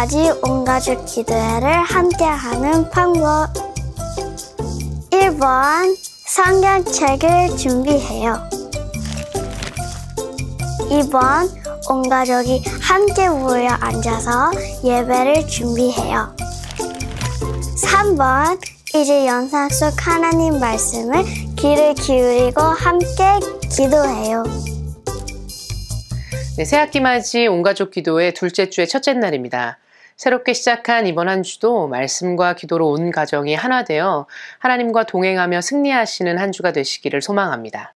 끝까지 온 가족 기도회를 함께하는 방법 1번 성경책을 준비해요 2번 온 가족이 함께 모여 앉아서 예배를 준비해요 3번 이제 영상 속 하나님 말씀을 귀를 기울이고 함께 기도해요. 네, 새학기 맞이 온가족 기도의 둘째 주의 첫째 날입니다. 새롭게 시작한 이번 한 주도 말씀과 기도로 온 가정이 하나 되어 하나님과 동행하며 승리하시는 한 주가 되시기를 소망합니다.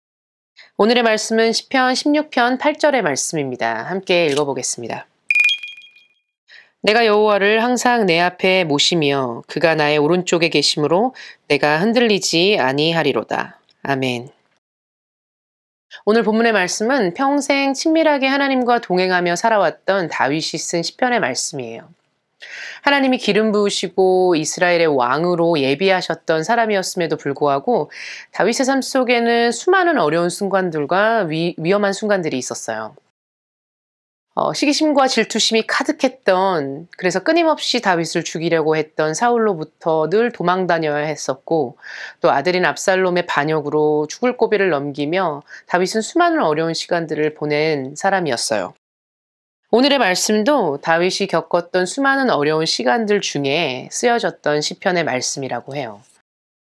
오늘의 말씀은 10편 16편 8절의 말씀입니다. 함께 읽어보겠습니다. 내가 여호와를 항상 내 앞에 모시며 그가 나의 오른쪽에 계심으로 내가 흔들리지 아니하리로다. 아멘. 오늘 본문의 말씀은 평생 친밀하게 하나님과 동행하며 살아왔던 다윗이 쓴 시편의 말씀이에요. 하나님이 기름 부으시고 이스라엘의 왕으로 예비하셨던 사람이었음에도 불구하고 다윗의 삶 속에는 수많은 어려운 순간들과 위, 위험한 순간들이 있었어요. 어, 시기심과 질투심이 가득했던 그래서 끊임없이 다윗을 죽이려고 했던 사울로부터 늘 도망 다녀야 했었고 또 아들인 압살롬의 반역으로 죽을 고비를 넘기며 다윗은 수많은 어려운 시간들을 보낸 사람이었어요. 오늘의 말씀도 다윗이 겪었던 수많은 어려운 시간들 중에 쓰여졌던 시편의 말씀이라고 해요.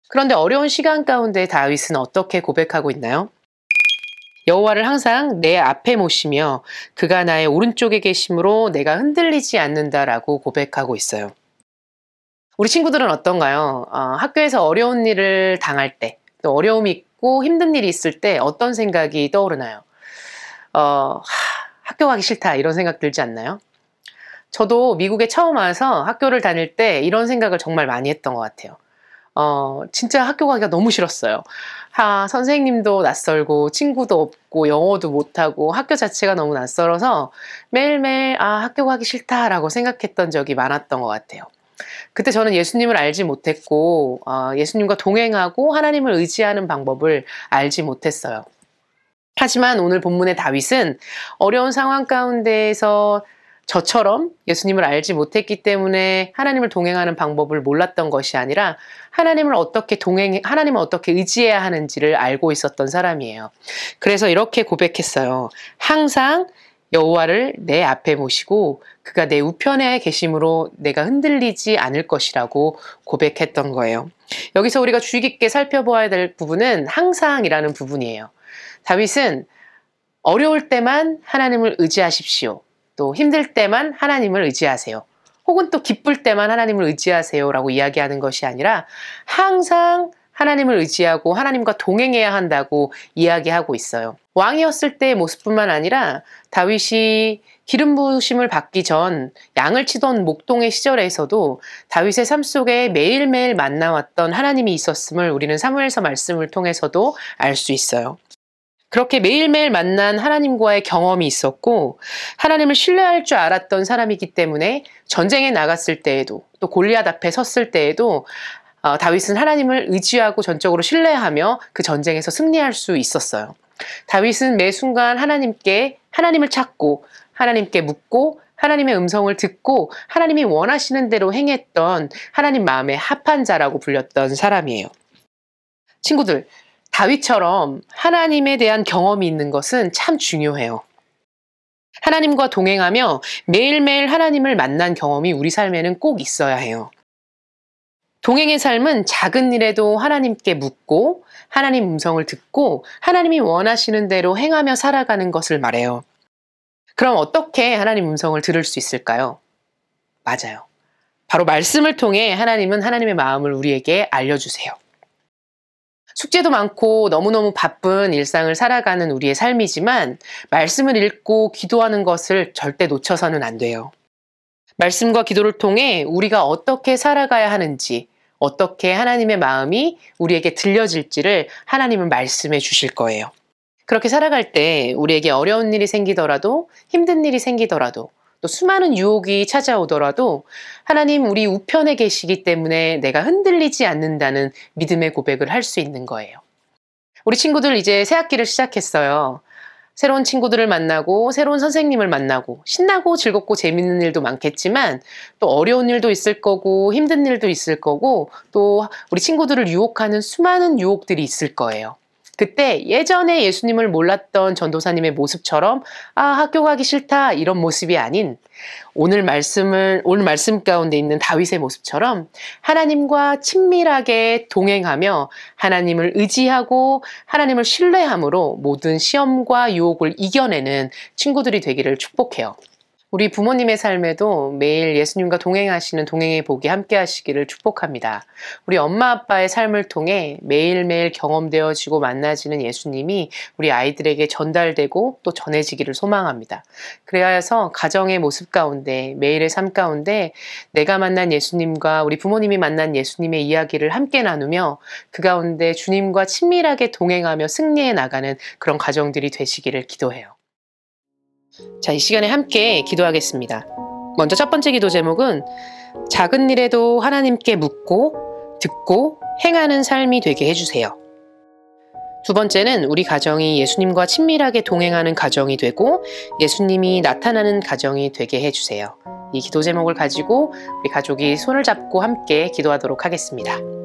그런데 어려운 시간 가운데 다윗은 어떻게 고백하고 있나요? 여호와를 항상 내 앞에 모시며 그가 나의 오른쪽에 계심으로 내가 흔들리지 않는다라고 고백하고 있어요. 우리 친구들은 어떤가요? 어, 학교에서 어려운 일을 당할 때, 또 어려움이 있고 힘든 일이 있을 때 어떤 생각이 떠오르나요? 어, 하, 학교 가기 싫다 이런 생각 들지 않나요? 저도 미국에 처음 와서 학교를 다닐 때 이런 생각을 정말 많이 했던 것 같아요. 어, 진짜 학교 가기가 너무 싫었어요. 하, 선생님도 낯설고, 친구도 없고, 영어도 못하고, 학교 자체가 너무 낯설어서 매일매일, 아, 학교 가기 싫다라고 생각했던 적이 많았던 것 같아요. 그때 저는 예수님을 알지 못했고, 어, 예수님과 동행하고 하나님을 의지하는 방법을 알지 못했어요. 하지만 오늘 본문의 다윗은 어려운 상황 가운데에서 저처럼 예수님을 알지 못했기 때문에 하나님을 동행하는 방법을 몰랐던 것이 아니라 하나님을 어떻게 동행, 하나님을 어떻게 의지해야 하는지를 알고 있었던 사람이에요. 그래서 이렇게 고백했어요. 항상 여호와를 내 앞에 모시고 그가 내 우편에 계심으로 내가 흔들리지 않을 것이라고 고백했던 거예요. 여기서 우리가 주의 깊게 살펴보아야 될 부분은 항상이라는 부분이에요. 다윗은 어려울 때만 하나님을 의지하십시오. 또 힘들 때만 하나님을 의지하세요. 혹은 또 기쁠 때만 하나님을 의지하세요라고 이야기하는 것이 아니라 항상 하나님을 의지하고 하나님과 동행해야 한다고 이야기하고 있어요. 왕이었을 때의 모습뿐만 아니라 다윗이 기름 부심을 받기 전 양을 치던 목동의 시절에서도 다윗의 삶 속에 매일매일 만나왔던 하나님이 있었음을 우리는 사무엘서 말씀을 통해서도 알 수 있어요. 그렇게 매일매일 만난 하나님과의 경험이 있었고 하나님을 신뢰할 줄 알았던 사람이기 때문에 전쟁에 나갔을 때에도 또 골리앗 앞에 섰을 때에도 어, 다윗은 하나님을 의지하고 전적으로 신뢰하며 그 전쟁에서 승리할 수 있었어요. 다윗은 매 순간 하나님께 하나님을 찾고 하나님께 묻고 하나님의 음성을 듣고 하나님이 원하시는 대로 행했던 하나님 마음에 합한 자라고 불렸던 사람이에요. 친구들, 다윗처럼 하나님에 대한 경험이 있는 것은 참 중요해요. 하나님과 동행하며 매일매일 하나님을 만난 경험이 우리 삶에는 꼭 있어야 해요. 동행의 삶은 작은 일에도 하나님께 묻고 하나님 음성을 듣고 하나님이 원하시는 대로 행하며 살아가는 것을 말해요. 그럼 어떻게 하나님 음성을 들을 수 있을까요? 맞아요. 바로 말씀을 통해 하나님은 하나님의 마음을 우리에게 알려주세요. 숙제도 많고 너무너무 바쁜 일상을 살아가는 우리의 삶이지만 말씀을 읽고 기도하는 것을 절대 놓쳐서는 안 돼요. 말씀과 기도를 통해 우리가 어떻게 살아가야 하는지, 어떻게 하나님의 마음이 우리에게 들려질지를 하나님은 말씀해 주실 거예요. 그렇게 살아갈 때 우리에게 어려운 일이 생기더라도 힘든 일이 생기더라도 또 수많은 유혹이 찾아오더라도 하나님 우리 우편에 계시기 때문에 내가 흔들리지 않는다는 믿음의 고백을 할 수 있는 거예요. 우리 친구들 이제 새 학기를 시작했어요. 새로운 친구들을 만나고 새로운 선생님을 만나고 신나고 즐겁고 재밌는 일도 많겠지만 또 어려운 일도 있을 거고 힘든 일도 있을 거고 또 우리 친구들을 유혹하는 수많은 유혹들이 있을 거예요. 그때 예전에 예수님을 몰랐던 전도사님의 모습처럼 아, 학교 가기 싫다 이런 모습이 아닌 오늘 말씀을 오늘 말씀 가운데 있는 다윗의 모습처럼 하나님과 친밀하게 동행하며 하나님을 의지하고 하나님을 신뢰함으로 모든 시험과 유혹을 이겨내는 친구들이 되기를 축복해요. 우리 부모님의 삶에도 매일 예수님과 동행하시는 동행의 복이 함께 하시기를 축복합니다. 우리 엄마 아빠의 삶을 통해 매일매일 경험되어지고 만나지는 예수님이 우리 아이들에게 전달되고 또 전해지기를 소망합니다. 그래서 야 가정의 모습 가운데 매일의 삶 가운데 내가 만난 예수님과 우리 부모님이 만난 예수님의 이야기를 함께 나누며 그 가운데 주님과 친밀하게 동행하며 승리해 나가는 그런 가정들이 되시기를 기도해요. 자, 이 시간에 함께 기도하겠습니다. 먼저 첫 번째 기도 제목은 작은 일에도 하나님께 묻고 듣고 행하는 삶이 되게 해주세요. 두 번째는 우리 가정이 예수님과 친밀하게 동행하는 가정이 되고 예수님이 나타나는 가정이 되게 해주세요. 이 기도 제목을 가지고 우리 가족이 손을 잡고 함께 기도하도록 하겠습니다.